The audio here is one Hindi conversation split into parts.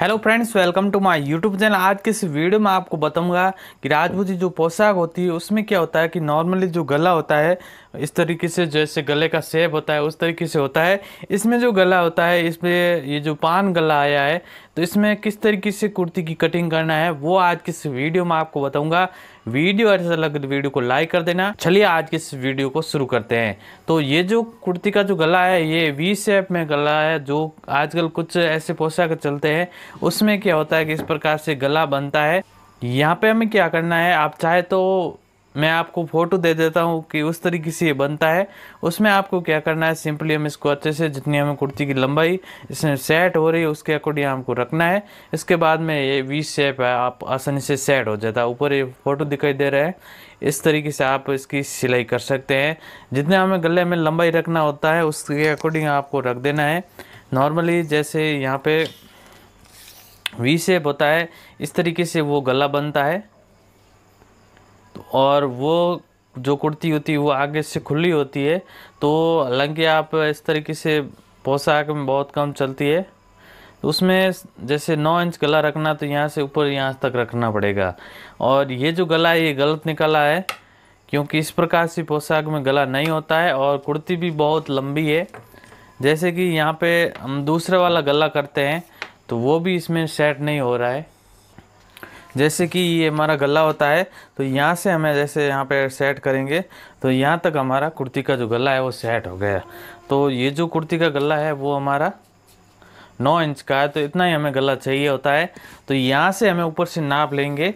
hello friends welcome to my YouTube channel आज के इस वीडियो में आपको बताऊंगा कि राजपूती जो पोशाक होती है उसमें क्या होता है कि नॉर्मली जो गला होता है इस तरीके से जैसे गले का सेप होता है उस तरीके से होता है इसमें जो गला होता है इसमें ये जो पान गला आया है तो इसमें किस तरीके से कुर्ती की कटिंग करना है वो आज के इस वीडियो में आपको बताऊँगा वीडियो ऐसा तो वीडियो को लाइक कर देना चलिए आज के इस वीडियो को शुरू करते हैं तो ये जो कुर्ती का जो गला है ये वी शेप में गला है जो आजकल कुछ ऐसे पोशाक चलते हैं उसमें क्या होता है कि इस प्रकार से गला बनता है यहाँ पे हमें क्या करना है आप चाहे तो मैं आपको फ़ोटो दे देता हूँ कि उस तरीके से ये बनता है उसमें आपको क्या करना है सिंपली हम इसको अच्छे से जितनी हमें कुर्ती की लंबाई इसमें सेट हो रही है उसके अकॉर्डिंग हमको रखना है इसके बाद में ये वी शेप है आप आसानी से सेट हो जाता है ऊपर ये फ़ोटो दिखाई दे रहा है इस तरीके से आप इसकी सिलाई कर सकते हैं जितने हमें गले में लंबाई रखना होता है उसके अकॉर्डिंग आपको रख देना है नॉर्मली जैसे यहाँ पे वी शेप होता है इस तरीके से वो गला बनता है तो और वो जो कुर्ती होती है वो आगे से खुली होती है तो हालांकि आप इस तरीके से पोशाक में बहुत कम चलती है तो उसमें जैसे 9 इंच गला रखना तो यहाँ से ऊपर यहाँ तक रखना पड़ेगा और ये जो गला है ये गलत निकला है क्योंकि इस प्रकार से पोशाक में गला नहीं होता है और कुर्ती भी बहुत लंबी है जैसे कि यहाँ पे हम दूसरे वाला गला करते हैं तो वो भी इसमें सेट नहीं हो रहा है जैसे कि ये हमारा गला होता है तो यहाँ से हमें जैसे यहाँ पर सेट करेंगे तो यहाँ तक हमारा कुर्ती का जो गला है वो सेट हो गया तो ये जो कुर्ती का गला है वो हमारा नौ इंच का है तो इतना ही हमें गला चाहिए होता है तो यहाँ से हमें ऊपर से नाप लेंगे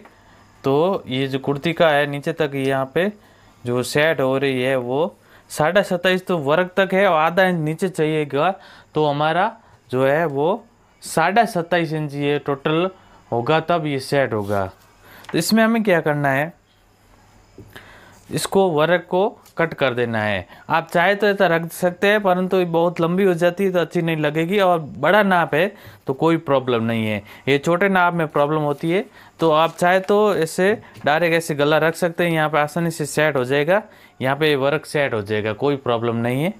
तो ये जो कुर्ती का है नीचे तक यहाँ पे जो सेट हो रही है वो साढ़े सत्ताईस तो वर्ग तक है और आधा इंच नीचे चाहिएगा तो हमारा जो है वो साढ़े सत्ताईस इंच ये टोटल होगा तब ये सेट होगा तो इसमें हमें क्या करना है इसको वर्क को कट कर देना है आप चाहे तो ऐसा रख सकते हैं परंतु तो बहुत लंबी हो जाती है तो अच्छी नहीं लगेगी और बड़ा नाप है तो कोई प्रॉब्लम नहीं है ये छोटे नाप में प्रॉब्लम होती है तो आप चाहे तो ऐसे डायरेक्ट ऐसे गला रख सकते हैं यहाँ पे आसानी से सेट हो जाएगा यहाँ पे वर्क सेट हो जाएगा कोई प्रॉब्लम नहीं है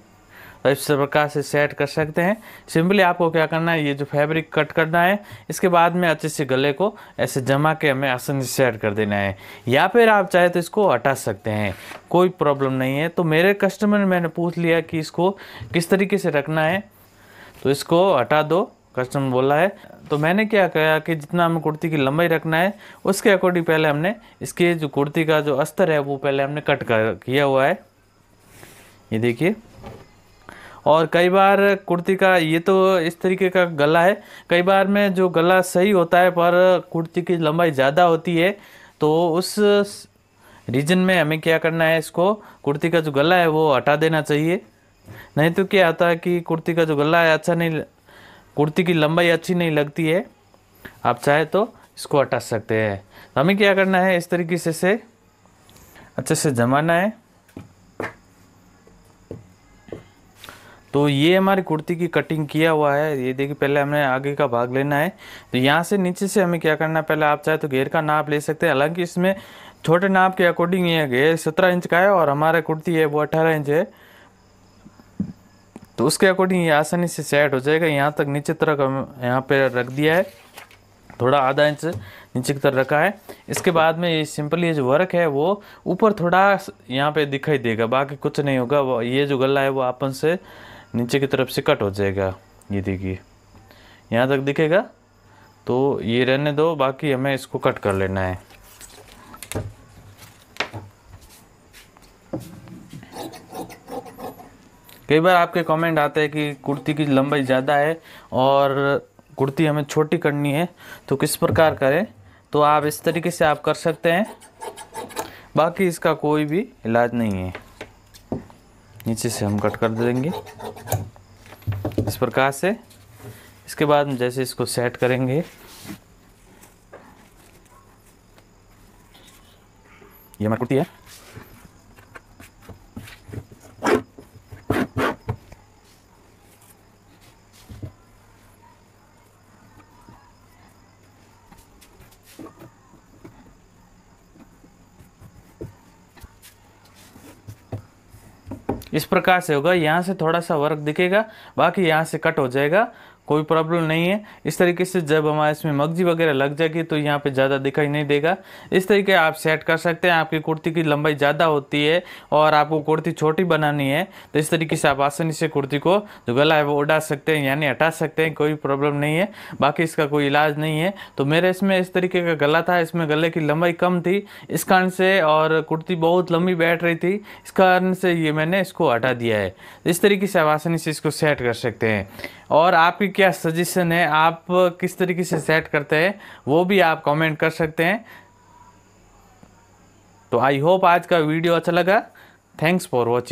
और तो इस प्रकार से सेट कर सकते हैं सिंपली आपको क्या करना है ये जो फैब्रिक कट करना है इसके बाद में अच्छे से गले को ऐसे जमा के हमें आसानी से सेट कर देना है या फिर आप चाहे तो इसको हटा सकते हैं कोई प्रॉब्लम नहीं है तो मेरे कस्टमर ने मैंने पूछ लिया कि इसको किस तरीके से रखना है तो इसको हटा दो कस्टमर बोला है तो मैंने क्या कहा कि जितना हमें कुर्ती की लंबाई रखना है उसके अकॉर्डिंग पहले हमने इसके जो कुर्ती का जो अस्तर है वो पहले हमने कट कर किया हुआ है ये देखिए और कई बार कुर्ती का ये तो इस तरीके का गला है कई बार में जो गला सही होता है पर कुर्ती की लंबाई ज़्यादा होती है तो उस रीजन में हमें क्या करना है इसको कुर्ती का जो गला है वो हटा देना चाहिए नहीं तो क्या होता है कि कुर्ती का जो गला है अच्छा नहीं कुर्ती की लंबाई अच्छी नहीं लगती है आप चाहे तो इसको हटा सकते हैं तो हमें क्या करना है इस तरीके से से अच्छे से जमाना है तो ये हमारी कुर्ती की कटिंग किया हुआ है ये देखिए पहले हमें आगे का भाग लेना है तो यहाँ से नीचे से हमें क्या करना है पहले आप चाहे तो घेर का नाप ले सकते हैं हालांकि इसमें छोटे नाप के अकॉर्डिंग ये घेर सत्रह इंच का है और हमारा कुर्ती है वो अठारह इंच है तो उसके अकॉर्डिंग ये आसानी से सेट हो जाएगा यहाँ तक नीचे तरफ यहाँ पे रख दिया है थोड़ा आधा इंच नीचे की तरफ रखा है इसके बाद में ये सिंपली ये जो वर्क है वो ऊपर थोड़ा यहाँ पे दिखाई देगा बाकी कुछ नहीं होगा ये जो गला है वो अपन से नीचे की तरफ से कट हो जाएगा ये देखिए यहाँ तक दिखेगा तो ये रहने दो बाकी हमें इसको कट कर लेना है कई बार आपके कमेंट आते हैं कि कुर्ती की लंबाई ज़्यादा है और कुर्ती हमें छोटी करनी है तो किस प्रकार करें तो आप इस तरीके से आप कर सकते हैं बाकी इसका कोई भी इलाज नहीं है नीचे से हम कट कर देंगे इस प्रकार से इसके बाद हम जैसे इसको सेट करेंगे ये हमारी कुर्ती है इस प्रकार से होगा यहाँ से थोड़ा सा वर्क दिखेगा बाकी यहाँ से कट हो जाएगा कोई प्रॉब्लम नहीं है इस तरीके से जब हमारे इसमें मगजी वगैरह लग जाएगी तो यहाँ पे ज़्यादा दिखाई नहीं देगा इस तरीके आप सेट कर सकते हैं आपकी कुर्ती की लंबाई ज़्यादा होती है और आपको कुर्ती छोटी बनानी है तो इस तरीके से आप आसानी से कुर्ती को जो गला है वो उड़ा सकते हैं यानी हटा सकते हैं कोई प्रॉब्लम नहीं है बाकी इसका कोई इलाज नहीं है तो मेरे इसमें इस तरीके का गला था इसमें गले की लंबाई कम थी इस कारण से और कुर्ती बहुत लंबी बैठ रही थी इस कारण से ये मैंने इसको हटा दिया है इस तरीके से आप आसानी से इसको सेट कर सकते हैं और आपकी क्या सजेशन है आप किस तरीके से सेट करते हैं वो भी आप कमेंट कर सकते हैं तो आई होप आज का वीडियो अच्छा लगा थैंक्स फॉर वॉचिंग